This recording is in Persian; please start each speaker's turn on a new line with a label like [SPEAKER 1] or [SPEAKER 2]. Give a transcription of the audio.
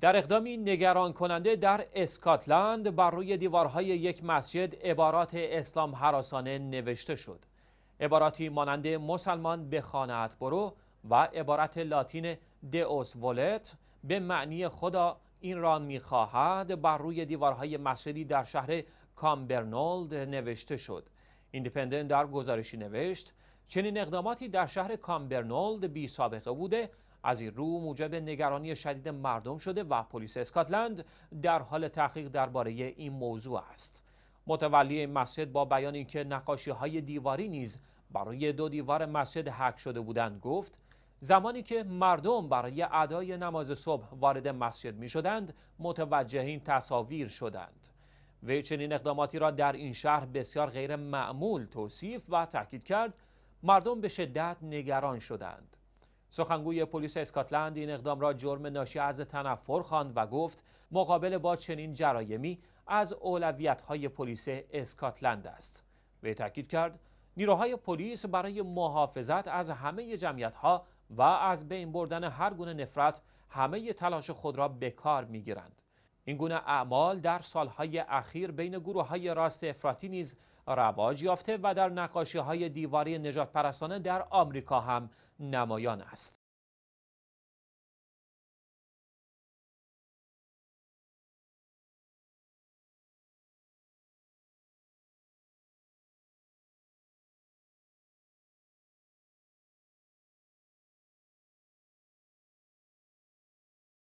[SPEAKER 1] در اقدامی نگران کننده در اسکاتلند بر روی دیوارهای یک مسجد عبارات اسلام حراسانه نوشته شد عباراتی مانند مسلمان به خانهت برو و عبارت لاتین دئوس ولت به معنی خدا این را میخواهد بر روی دیوارهای مسجدی در شهر کامبرنولد نوشته شد ایندیپندنت در گزارشی نوشت چنین اقداماتی در شهر کامبرنولد بی سابقه بوده از این رو موجب نگرانی شدید مردم شده و پلیس اسکاتلند در حال تحقیق درباره این موضوع است متولی مسجد با بیان اینکه نقاشی های دیواری نیز برای دو دیوار مسجد حک شده بودند گفت زمانی که مردم برای ادای نماز صبح وارد مسجد می شدند متوجه این تصاویر شدند وی چنین اقداماتی را در این شهر بسیار غیر معمول توصیف و تاکید کرد مردم به شدت نگران شدند سخنگوی پلیس اسکاتلند این اقدام را جرم ناشی از تنفر خواند و گفت مقابل با چنین جرایمی از اولویت‌های پلیس اسکاتلند است وی تاکید کرد نیروهای پلیس برای محافظت از همه جمعیت‌ها و از بین بردن هر گونه نفرت همه تلاش خود را به کار می‌گیرند این گونه اعمال در سالهای اخیر بین گروه های راست افراطی نیز رواج یافته و در نقاشی های دیواری نجات پرستانه در آمریکا هم نمایان است.